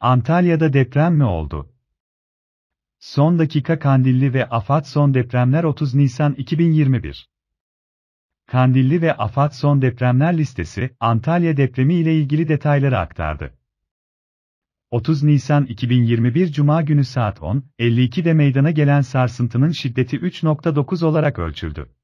Antalya'da deprem mi oldu? Son dakika Kandilli ve Afat son depremler 30 Nisan 2021. Kandilli ve Afat son depremler listesi Antalya depremi ile ilgili detayları aktardı. 30 Nisan 2021 Cuma günü saat 10.52'de meydana gelen sarsıntının şiddeti 3.9 olarak ölçüldü.